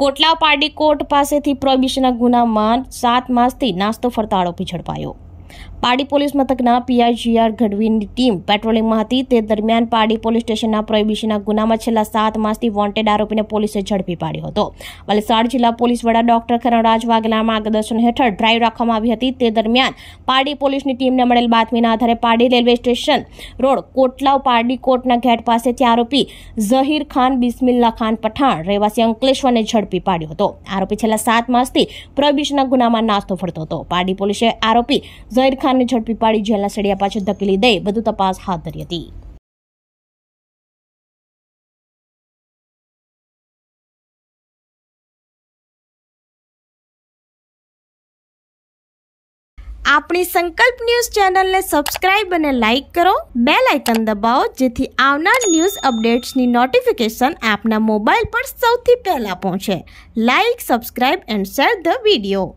કોટલા party court પાસેથી પ્રોહિબિશનના ગુનામાં સાત માસથી નાસ્તો ફરતાડો ઝડપાયો પાડી પોલીસ મથકના પીઆઈજીઆર ગઢવીની ટીમ પેટ્રોલિંગમાં હતી તે દરમિયાન પાડી પોલીસ સ્ટેશનના પ્રોહિબિશનના ગુનામાં છેલ્લા સાત માસથી વોન્ટેડ આરોપીને પોલીસે ઝડપી પાડ્યો હતો વલસાડ જિલ્લા પોલીસ વડા ડોક્ટર કનરાજ વાઘેલા માર્ગદર્શન હેઠળ ડ્રાઈવ રાખવામાં આવી હતી તે દરમિયાન પાડી પોલીસની ટીમને મળેલ બાતમીના આધારે પાડી રેલવે સ્ટેશન રોડ કોટલાવ પાડી કોટના ઘેટ પાસેથી આરોપી ઝહીર ખાન બિસ્મિલ્લા ખાન પઠાણ રહેવાસી અંકલેશ્વરને ઝડપી પાડ્યો હતો આરોપી છેલ્લા સાત માસથી પ્રોહિબિશનના ગુનામાં નાસ્તો ફરતો હતો પાડી પોલીસે આરોપી ઝહીર ખાનને ઝડપી પાડી જેલના સળિયા પાછળ ધકેલી દઈ વધુ તપાસ હાથ ધરી હતી આપણી સંકલ્પ ન્યૂઝ ચેનલને સબસ્ક્રાઇબ અને લાઇક કરો બે લાઇકન દબાવો જેથી આવનાર ન્યૂઝ અપડેટ્સની નોટિફિકેશન આપના મોબાઈલ પર સૌથી પહેલાં પહોંચે like subscribe and share the video